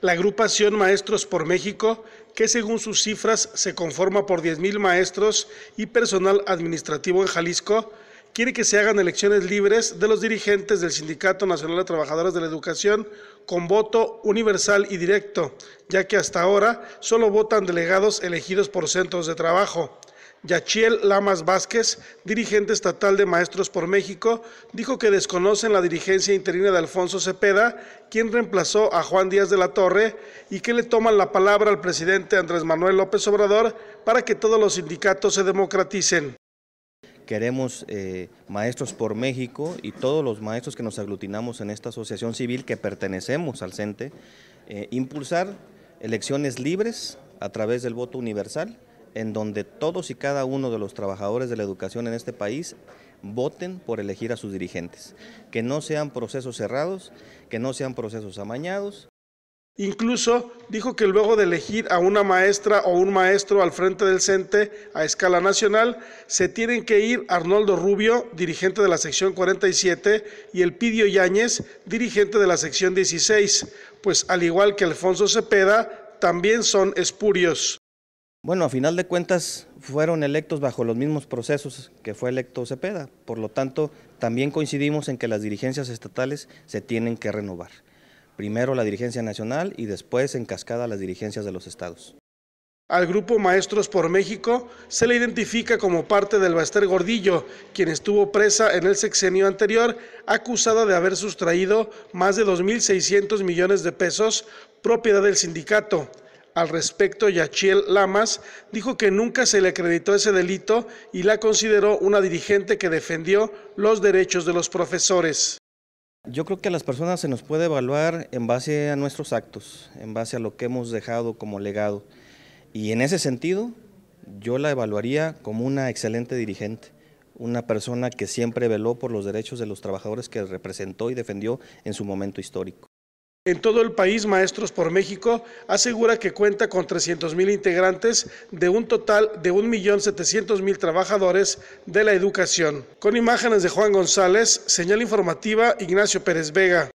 La agrupación Maestros por México, que según sus cifras se conforma por 10.000 maestros y personal administrativo en Jalisco, quiere que se hagan elecciones libres de los dirigentes del Sindicato Nacional de Trabajadores de la Educación con voto universal y directo, ya que hasta ahora solo votan delegados elegidos por centros de trabajo. Yachiel Lamas Vázquez, dirigente estatal de Maestros por México, dijo que desconocen la dirigencia interina de Alfonso Cepeda, quien reemplazó a Juan Díaz de la Torre, y que le toman la palabra al presidente Andrés Manuel López Obrador para que todos los sindicatos se democraticen. Queremos eh, Maestros por México y todos los maestros que nos aglutinamos en esta asociación civil que pertenecemos al CENTE, e, eh, impulsar elecciones libres a través del voto universal en donde todos y cada uno de los trabajadores de la educación en este país voten por elegir a sus dirigentes, que no sean procesos cerrados, que no sean procesos amañados. Incluso dijo que luego de elegir a una maestra o un maestro al frente del CENTE a escala nacional, se tienen que ir Arnoldo Rubio, dirigente de la sección 47, y Elpidio Yáñez, dirigente de la sección 16, pues al igual que Alfonso Cepeda, también son espurios. Bueno, a final de cuentas fueron electos bajo los mismos procesos que fue electo Cepeda, por lo tanto también coincidimos en que las dirigencias estatales se tienen que renovar. Primero la dirigencia nacional y después en cascada las dirigencias de los estados. Al grupo Maestros por México se le identifica como parte del Baster Gordillo, quien estuvo presa en el sexenio anterior, acusada de haber sustraído más de 2.600 millones de pesos propiedad del sindicato. Al respecto, Yachiel Lamas dijo que nunca se le acreditó ese delito y la consideró una dirigente que defendió los derechos de los profesores. Yo creo que a las personas se nos puede evaluar en base a nuestros actos, en base a lo que hemos dejado como legado. Y en ese sentido, yo la evaluaría como una excelente dirigente, una persona que siempre veló por los derechos de los trabajadores que representó y defendió en su momento histórico. En todo el país, Maestros por México asegura que cuenta con mil integrantes de un total de 1.700.000 trabajadores de la educación. Con imágenes de Juan González, señal informativa Ignacio Pérez Vega.